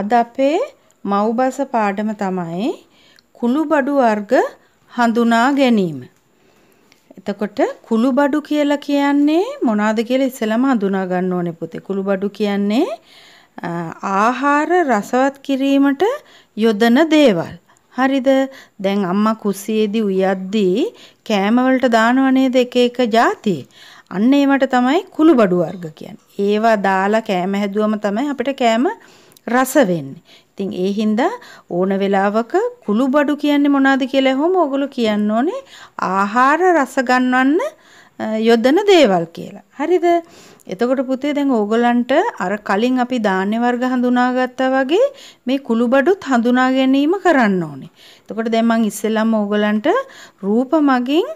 අද අපේ මව්බස පාඩම තමයි කුළුබඩු වර්ග හඳුනා ගැනීම. එතකොට කුළුබඩු කියලා කියන්නේ මොනවාද කියලා ඉස්සෙල්ලාම හඳුනා ගන්න ඕනේ පුතේ. කුළුබඩු කියන්නේ ආහාර රසවත් කිරීමට යොදන දේවල්. හරිද? දැන් අම්මා කුස්සියේදී උයද්දී කෑම වලට දානව නේද එක එක જાති. අන්න ඒවට තමයි කුළුබඩු වර්ග කියන්නේ. ඒවා දාලා කෑම හැදුවම තමයි අපිට කෑම රස වෙන්නේ. ඉතින් ඒ හින්දා ඕන වෙලාවක කුළු බඩු කියන්නේ මොනවද කියලා හොම ඔගොල්ලෝ කියන්න ඕනේ ආහාර රස ගන්නවන්න යොදන දේවල් කියලා. හරිද? එතකොට පුතේ දැන් ඕගලන්ට අර කලින් අපි ධාන්‍ය වර්ග හඳුනාගත්තා වගේ මේ කුළුබඩුත් හඳුනා ගැනීම කරන්න ඕනේ. එතකොට දැන් මම ඉස්සෙල්ලාම ඕගලන්ට රූප මගින්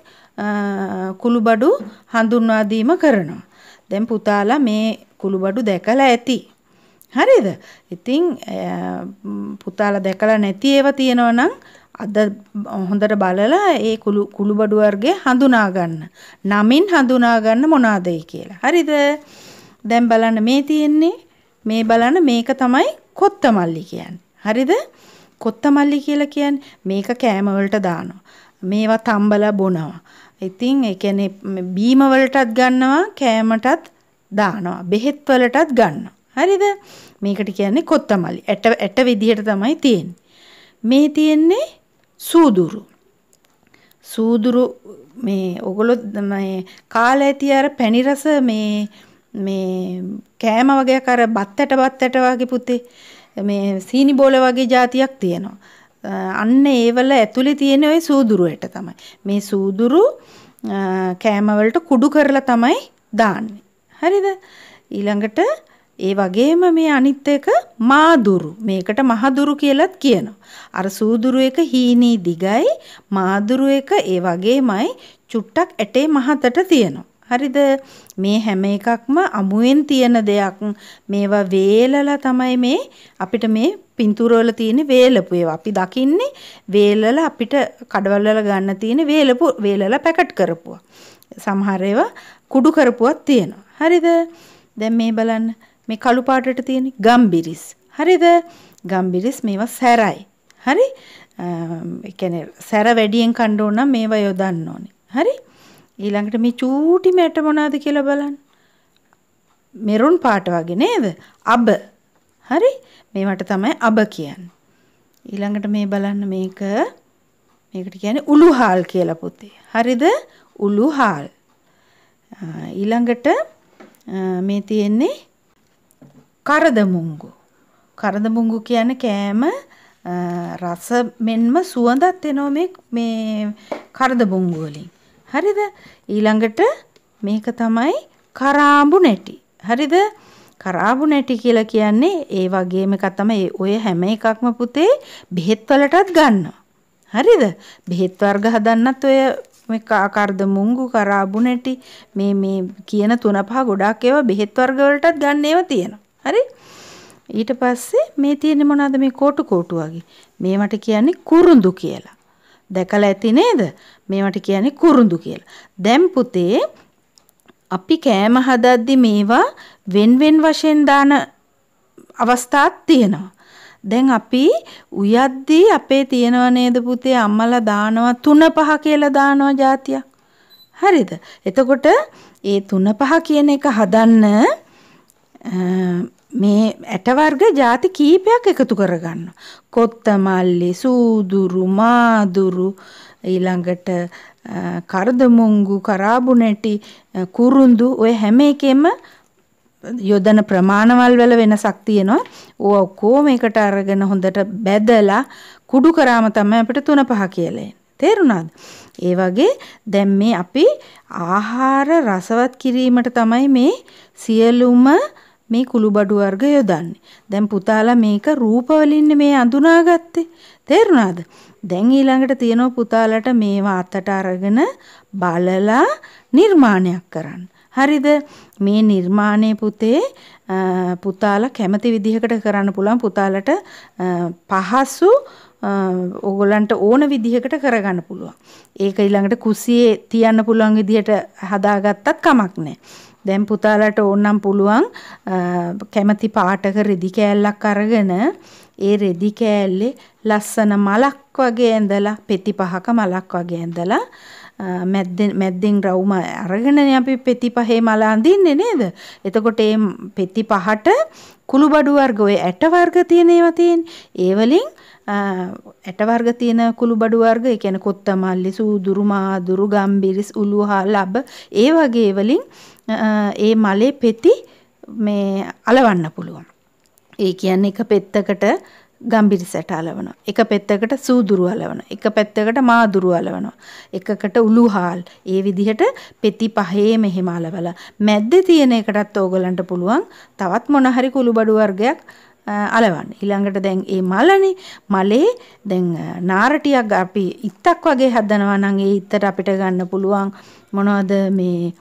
කුළුබඩු හඳුන්වා දීම කරනවා. දැන් පුතාලා මේ කුළුබඩු දැකලා ඇති. හරිද? ඉතින් පුතාලා දැකලා නැති ඒවා තියෙනවා නම් අද හොඳට බලලා ඒ කුළු කුළුබඩු වර්ගය හඳුනා ගන්න. නමින් හඳුනා ගන්න මොනවාදයි කියලා. හරිද? දැන් බලන්න මේ තියෙන්නේ මේ බලන්න මේක තමයි කොත්තමල්ලි කියන්නේ. හරිද? කොත්තමල්ලි කියලා කියන්නේ මේක කෑම වලට දානවා. මේවා තම්බලා බොනවා. ඉතින් ඒ කියන්නේ බීම වලටත් ගන්නවා කෑමටත් දානවා. බෙහෙත් වලටත් ගන්නවා. හරිද මේකට කියන්නේ කොත්තමලි ඇට ඇට විදිහට තමයි තියෙන්නේ මේ තියෙන්නේ සූදුරු සූදුරු මේ ඔගොල්ලෝ මේ කාලා ඇති අර පැණි රස මේ මේ කෑම වගේ අර බත් ඇට බත් ඇට වගේ පුතේ මේ සීනි බෝල වගේ જાතියක් තියෙනවා අන්න ඒවල ඇතුලේ තියෙන ওই සූදුරු ඇට තමයි මේ සූදුරු කෑම වලට කුඩු කරලා තමයි දාන්නේ හරිද ඊළඟට ඒ වගේම මේ අනිත් එක මාදුරු. මේකට මහදුරු කියලත් කියනවා. අර සූදුරු එක හීනී දිගයි, මාදුරු එක ඒ වගේමයි චුට්ටක් ඇටේ මහතට තියෙනවා. හරිද? මේ හැම එකක්ම අමුවෙන් තියෙන දෙයක්. මේවා වේලලා තමයි මේ අපිට මේ පින්තූරවල තියෙන වේලපු ඒවා. අපි දකින්නේ වේලලා අපිට කඩවල ගන්න තියෙන වේලපු වේලලා පැකට් කරපුවා. සමහර ඒවා කුඩු කරපුවක් තියෙනවා. හරිද? දැන් මේ බලන්න මේ කළු පාටට තියෙන ගම්බිරිස්. හරිද? ගම්බිරිස් මේවා සැරයි. හරි? ඒ කියන්නේ සැර වැඩියෙන් කන්න ඕන නම් මේවා යොදන්න ඕනේ. හරි? ඊළඟට මේ චූටි මැට මොනවාද කියලා බලන්න. මෙරුන් පාට වගේ නේද? අබ. හරි? මේවට තමයි අබ කියන්නේ. ඊළඟට මේ බලන්න මේක මේකට කියන්නේ උලුහාල් කියලා පුතේ. හරිද? උලුහාල්. ඊළඟට මේ තියෙන්නේ කරදමුංගු. කරදමුංගු කියන කෑම රස මෙන්ම සුවඳත් එනවා මේ මේ කරදමුංගු වලින්. හරිද? ඊළඟට මේක තමයි කරාඹු නැටි. හරිද? කරාඹු නැටි කියලා කියන්නේ ඒ වගේම එකක් තමයි ඔය හැම එකක්ම පුතේ බෙහෙත් වලටත් ගන්නවා. හරිද? බෙහෙත් වර්ග හදන්නත් ඔය මේ කාකර්ද මුංගු කරාබු නැටි මේ මේ කියන තුන පහ ගොඩාක් ඒවා බෙහෙත් වර්ග වලටත් ගන්න ඒවා තියෙනවා. හරි ඊට පස්සේ මේ තියෙන්නේ මොනවාද මේ කෝටු කෝටු වගේ මේවට කියන්නේ කුරුඳු කියලා දැකලා ඇති නේද මේවට කියන්නේ කුරුඳු කියලා දැන් පුතේ අපි කෑම හදද්දි මේවා wen wen වශයෙන් දාන අවස්ථාත් තියෙනවා දැන් අපි උයද්දී අපේ තියෙනව නේද පුතේ අම්මලා දානවා තුන පහ කියලා දානවා જાතිය. හරිද? එතකොට ඒ තුන පහ කියන එක හදන්න මේ ඇට වර්ග ಜಾති කීපයක් එකතු කරගන්න. කොත්ත මල්ලි, සූදුරු, මාදුරු ඊළඟට කරදමුංගු, කරාබුනැටි, කුරුඳු ඔය හැම එකෙම යොදන ප්‍රමාණවල් වල වෙනසක් තියෙනවා. ඕවා ඔක්කොම එකට අරගෙන හොඳට බැදලා කුඩු කරාම තමයි අපිට 3 5 කියලා තේරුණාද? ඒ වගේ දැන් මේ අපි ආහාර රසවත් කිරීමට තමයි මේ සියලුම මේ කුළුබඩු වර්ග යොදන්නේ. දැන් පුතාලා මේක රූප වලින් මේ අඳුනාගත්තේ. තේරුණාද? දැන් ඊළඟට තියෙනවා පුතාලට මේවා අතට අරගෙන බලලා නිර්මාණයක් කරන්න. හරිද? මේ නිර්මාණයේ පුතේ පුතාලා කැමති විදිහකට කරන්න පුළුවන් පුතාලට පහසු ඕගොල්ලන්ට ඕන විදිහකට කරගන්න පුළුවන්. ඒක ඊළඟට කුසියේ තියන්න පුළුවන් විදිහට හදාගත්තත් කමක් නැහැ. දැන් පුතාලට ඕනම් පුළුවන් කැමති පාටක රෙදි කෑල්ලක් අරගෙන ඒ රෙදි කෑල්ලේ ලස්සන මලක් වගේ ඇඳලා පෙති පහක මලක් වගේ ඇඳලා මැද්දෙන් මැද්දෙන් රවුම අරගෙනනේ අපි පෙති පහේ මල අඳින්නේ නේද? එතකොට මේ පෙති පහට කුළු බඩු වර්ග ඔය ඇට වර්ග තියෙන ඒවා තියෙන්නේ. ඒ වලින් ඇට වර්ග තියෙන කුළු බඩු වර්ග, ඒ කියන්නේ කොත්තමල්ලි, සූදුරු මාදුරු, ගම්බිරිස්, උලුහා ලබ ඒ වගේ වලින් ඒ මලේ පෙති මේ අලවන්න පුළුවන්. ඒ කියන්නේ එක පෙත්තකට ගම්බිරි සැට අලවනවා. එක පැත්තකට සූදුරු අලවනවා. එක පැත්තකට මාදුරු අලවනවා. එකකට උළුහාල්. ඒ විදිහට පෙති පහේ මෙහෙම අලවලා මැද්දේ තියෙන එකටත් ඕගලන්ට පුළුවන් තවත් මොන හරි කුළුබඩු වර්ගයක් අලවන්න. ඊළඟට දැන් මේ මලනේ මලේ දැන් නාරටියක් අපි ඉත්තක් වගේ හදනවා නම් ඒ ඉත්තට අපිට ගන්න පුළුවන් මොනවද මේ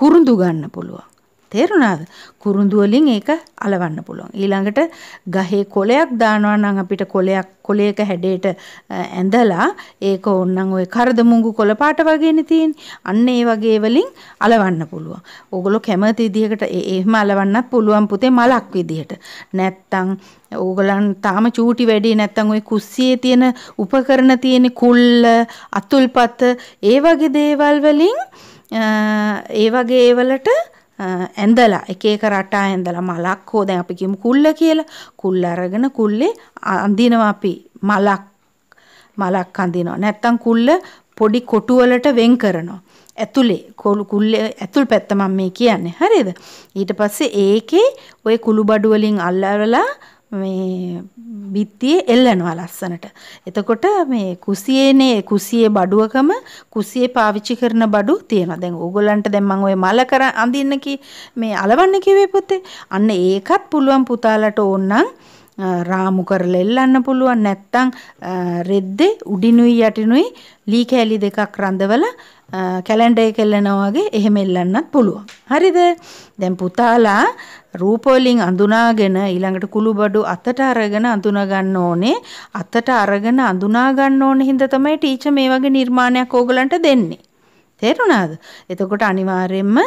කුරුඳු ගන්න පුළුවන්. තේරුණාද? කුරුඳු වලින් ඒක අලවන්න පුළුවන්. ඊළඟට ගහේ කොලයක් දානවා නම් අපිට කොලයක් කොලයක හැඩයට ඇඳලා ඒක ඕන්නම් ওই කරදමුඟු කොළ පාට වගේනේ තියෙන්නේ. අන්න ඒ වගේ වලින් අලවන්න පුළුවන්. ඕගොල්ලෝ කැමති විදිහකට එහෙම අලවන්නත් පුළුවන් පුතේ මලක් විදිහට. නැත්තම් ඕගලන් තාම චූටි වැඩි නැත්තම් ওই කුස්සියේ තියෙන උපකරණ තියෙන කුල්ල අතුල්පත ඒ වගේ දේවල් වලින් ඒ වගේ ඒවලට ඇඳලා එක එක රටා ඇඳලා මලක් හෝ දැන් අපි කියමු කුල්ල කියලා. කුල්ල අරගෙන කුල්ලේ අඳිනවා අපි මලක් මලක් අඳිනවා. නැත්තම් කුල්ල පොඩි කොටු වලට වෙන් කරනවා. ඇතුලේ කොළු කුල්ලේ ඇතුල් පැත්ත මම මේ කියන්නේ. හරිද? ඊට පස්සේ ඒකේ ওই කුළුබඩු වලින් අල්ලවලා මේ බිත්තියේ එල්ලනවා ලස්සනට. එතකොට මේ කුසියේනේ කුසියේ බඩුවකම කුසියේ පාවිච්චි කරන බඩු තියෙනවා. දැන් ඕගොල්ලන්ට දැන් මම ওই මල කර අඳින්න කි මේ අලවන්න කිව්වේ පුතේ. අන්න ඒකත් පුළුවන් පුතාලට ඕන රාමු කරලා එල්ලන්න පුළුවන්. නැත්තම් රෙද්දේ උඩිනුයි යටිනුයි ලී කෑලි දෙකක් රඳවලා කැලෙන්ඩර් එක එල්ලනවා වගේ එහෙම එල්ලන්නත් පුළුවන්. හරිද? දැන් පුතාලා රූප වලින් අඳුනාගෙන ඊළඟට කුළුබඩු අතට අරගෙන අඳුනා ගන්න ඕනේ. අතට අරගෙන අඳුනා ගන්න ඕනේ හින්දා තමයි ටීචර් මේ වගේ නිර්මාණයක් ඕගලන්ට දෙන්නේ. තේරුණාද? එතකොට අනිවාර්යයෙන්ම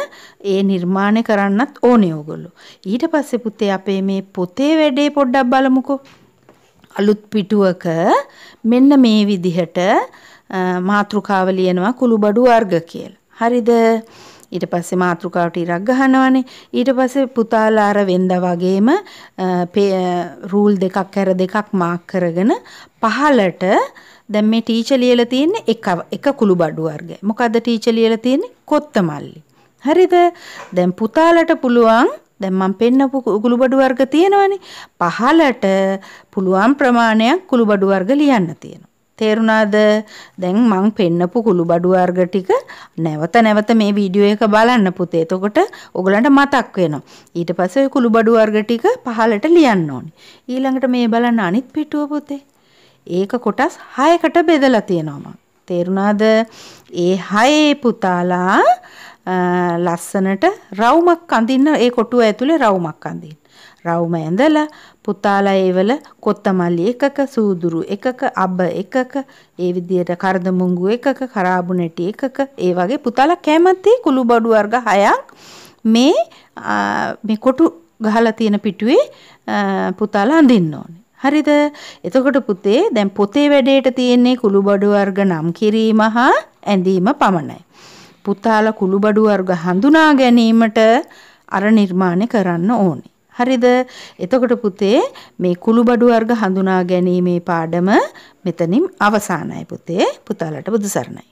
ඒ නිර්මාණය කරන්නත් ඕනේ ඕගොල්ලෝ. ඊට පස්සේ පුතේ අපේ මේ පොතේ වැඩේ පොඩ්ඩක් බලමුකෝ. අලුත් පිටුවක මෙන්න මේ විදිහට මාතෘකාව ලියනවා කුළුබඩු වර්ග කියලා. හරිද? ඊට පස්සේ මාතෘකාවට ඉරක් ගහනවනේ. ඊට පස්සේ පුතාලා අර වෙන්දා වගේම රූල් දෙකක් හැර දෙකක් මාක් කරගෙන පහලට දැන් මේ ටීචර් ලියලා තියෙන්නේ එක එක කුළුබඩු වර්ගය. මොකද්ද ටීචර් ලියලා තියෙන්නේ? කොත්තමල්ලි. හරිද? දැන් පුතාලට පුළුවන් දැන් මම පෙන්නපු කුළුබඩු වර්ග තියෙනවනේ. පහලට පුළුවන් ප්‍රමාණයක් කුළුබඩු වර්ග ලියන්න තියෙනවා. තේරුණාද? දැන් මං පෙන්නපු කුළුබඩු වර්ග ටික නැවත නැවත මේ වීඩියෝ එක බලන්න පුතේ. එතකොට ඔයගලන්ට මතක් වෙනවා. ඊට පස්සේ ওই කුළුබඩු වර්ග ටික පහලට ලියන්න ඕනේ. ඊළඟට මේ බලන්න අනිත් පිටුව පුතේ. ඒක කොටස් 6කට බෙදලා තියෙනවා තේරුණාද? ඒ 6 පුතාලා ලස්සනට රවුමක් අඳින්න ඒ කොටුව ඇතුලේ රවුමක් අඳින්න. රවුම ඇඳලා පුතාලා ඒවල කොත්තමල්ලි එකක සූදුරු එකක අබ එකක ඒ විදියට කරදමුංගු එකක කරාබු නැටි එකක ඒ වගේ පුතාලා කැමති කුළු බඩු වර්ග හයක් මේ මේ කොටු ගහලා තියෙන පිටුවේ පුතාලා අඳින්න ඕනේ. හරිද? එතකොට පුතේ දැන් පොතේ වැඩේට තියෙන්නේ කුළු බඩු වර්ග නම් කිරීම හා ඇඳීම පමණයි. පුතාලා කුළු බඩු වර්ග හඳුනා ගැනීමට අර නිර්මාණය කරන්න ඕනේ. හරිද? එතකොට පුතේ මේ කුළුබඩු වර්ග හඳුනා ගැනීමේ පාඩම මෙතනින් අවසానයි පුතේ. පුතාලට බුදු සරණයි.